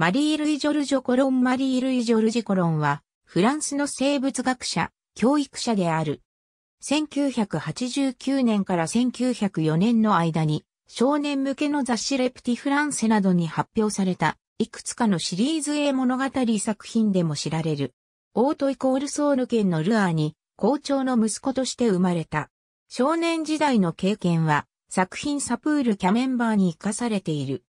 マリー・ルイ・ジョルジョ・コロンマリー・ルイ・ジョルジ・コロンは、フランスの生物学者、教育者である。1989年から1904年の間に、少年向けの雑誌レプティ・フランセなどに発表された、いくつかのシリーズ A 物語作品でも知られる。オートイコールソール県のルアーに、校長の息子として生まれた。少年時代の経験は、作品サプールキャメンバーに生かされている。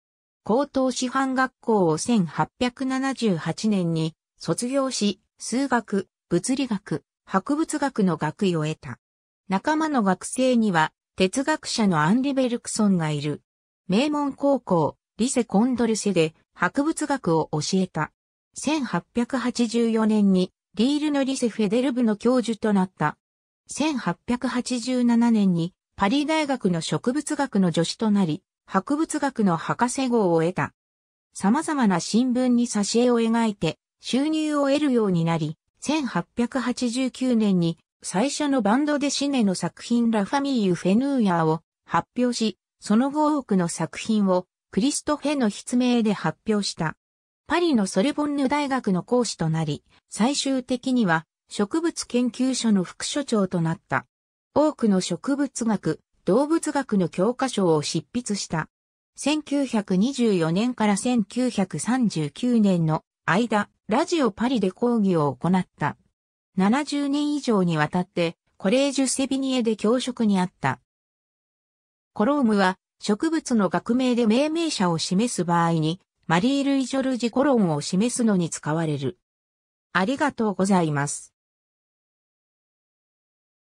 高等師範学校を1878年に卒業し、数学、物理学、博物学の学位を得た。仲間の学生には、哲学者のアンリ・ベルクソンがいる。名門高校、リセ・コンドルセで博物学を教えた。1884年に、リールのリセ・フェデル部の教授となった。1887年に、パリ大学の植物学の助手となり、博物学の博士号を得た。様々な新聞に挿絵を描いて収入を得るようになり、1889年に最初のバンドでシネの作品ラファミーユ・フェヌーヤーを発表し、その後多くの作品をクリストフェの筆名で発表した。パリのソルボンヌ大学の講師となり、最終的には植物研究所の副所長となった。多くの植物学、動物学の教科書を執筆した。1924年から1939年の間、ラジオパリで講義を行った。70年以上にわたって、コレージュ・セビニエで教職にあった。コロームは、植物の学名で命名者を示す場合に、マリー・ルイ・ジョルジ・コロンを示すのに使われる。ありがとうございます。